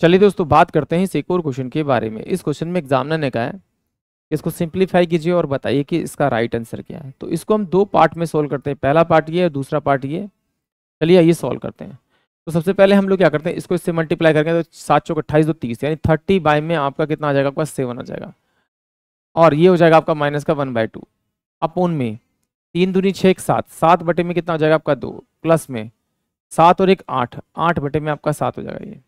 चलिए दोस्तों बात करते हैं इस एक और क्वेश्चन के बारे में इस क्वेश्चन में एग्जामिनर ने कहा है इसको सिंप्लीफाई कीजिए और बताइए कि इसका राइट आंसर क्या है तो इसको हम दो पार्ट में सॉल्व करते हैं पहला पार्ट ये और दूसरा पार्ट ये चलिए आइए सोल्व करते हैं तो सबसे पहले हम लोग क्या करते हैं इसको इससे मल्टीप्लाई करके तो सात सौ अट्ठाईस दो तीस यानी थर्टी बाई में आपका कितना आ जाएगा आपका सेवन आ जाएगा और ये हो जाएगा आपका माइनस का वन बाई टू अपोन में तीन दूनी छः एक सात सात बटे में कितना हो जाएगा आपका दो प्लस में सात और एक आठ आठ बटे में आपका सात हो जाएगा ये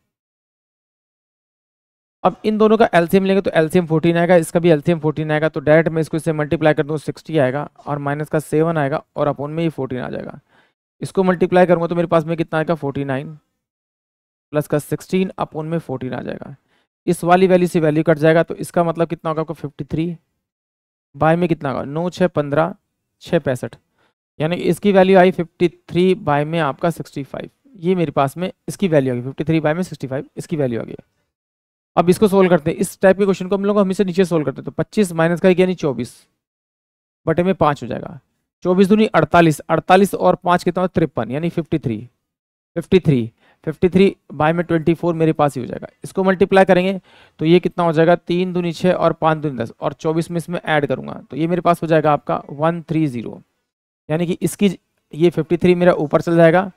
अब इन दोनों का एल्सीम लेंगे तो एल्सीम फोर्टीन आएगा इसका भी एल्सीम फोर्टीन आएगा तो डायरेक्ट मैं इसको इससे मल्टीप्लाई कर दूँ सिक्सटी आएगा और माइनस का सेवन आएगा और अपोन में ये फोर्टीन आ जाएगा इसको मल्टीप्लाई करूँगा तो मेरे पास में कितना आएगा फोर्टी नाइन प्लस का सिक्सटीन अपोन में फोर्टीन आ जाएगा इस वाली वैल्यू से वैल्यू कट जाएगा तो इसका मतलब कितना होगा आपको फिफ्टी थ्री बाय में कितना होगा नौ छः पंद्रह छः पैंसठ यानी इसकी वैल्यू आई फिफ्टी थ्री बाय में आपका सिक्सटी फाइव ये मेरे पास में इसकी वैल्यू आ गई फिफ्टी थ्री बाय में सिक्सटी फाइव इसकी वैल्यू आ गई अब इसको सोल्व करते हैं इस टाइप के क्वेश्चन को हम लोग हमेशा नीचे सोल्व करते हैं तो पच्चीस माइनस का यानी चौबीस बटे में पाँच हो जाएगा चौबीस दूनी अड़तालीस अड़तालीस और पाँच कितना तिरपन यानी fifty three fifty three fifty three by में ट्वेंटी फोर मेरे पास ही हो जाएगा इसको मल्टीप्लाई करेंगे तो ये कितना हो जाएगा तीन दूनी छः और पाँच दूनी दस और चौबीस में इसमें ऐड करूँगा तो ये मेरे पास हो जाएगा आपका वन थ्री ज़ीरो यानी कि इसकी ये फिफ्टी थ्री मेरा ऊपर चल जाएगा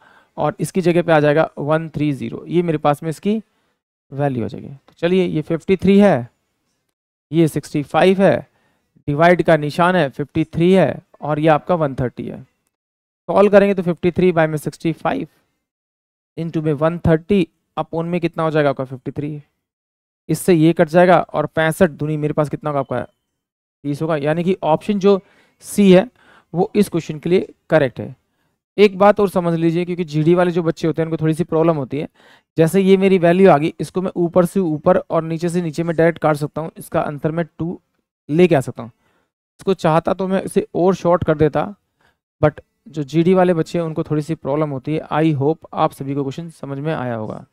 और इसकी जगह पर आ जाएगा वन थ्री ज़ीरो ये मेरे पास में इसकी वैल्यू आ जाएगी तो चलिए ये 53 है ये 65 है डिवाइड का निशान है 53 है और ये आपका 130 है सॉल्व करेंगे तो 53 थ्री बाई में सिक्सटी फाइव इंटू में वन थर्टी अब में कितना हो जाएगा आपका 53 इससे ये कट जाएगा और पैंसठ दूनी मेरे पास कितना होगा आपका तीस होगा यानी कि ऑप्शन जो सी है वो इस क्वेश्चन के लिए करेक्ट है एक बात और समझ लीजिए क्योंकि जीडी वाले जो बच्चे होते हैं उनको थोड़ी सी प्रॉब्लम होती है जैसे ये मेरी वैल्यू आ गई इसको मैं ऊपर से ऊपर और नीचे से नीचे में डायरेक्ट काट सकता हूँ इसका अंतर मैं टू लेके आ सकता हूँ इसको चाहता तो मैं इसे और शॉर्ट कर देता बट जो जी वाले बच्चे हैं उनको थोड़ी सी प्रॉब्लम होती है आई होप आप सभी को क्वेश्चन समझ में आया होगा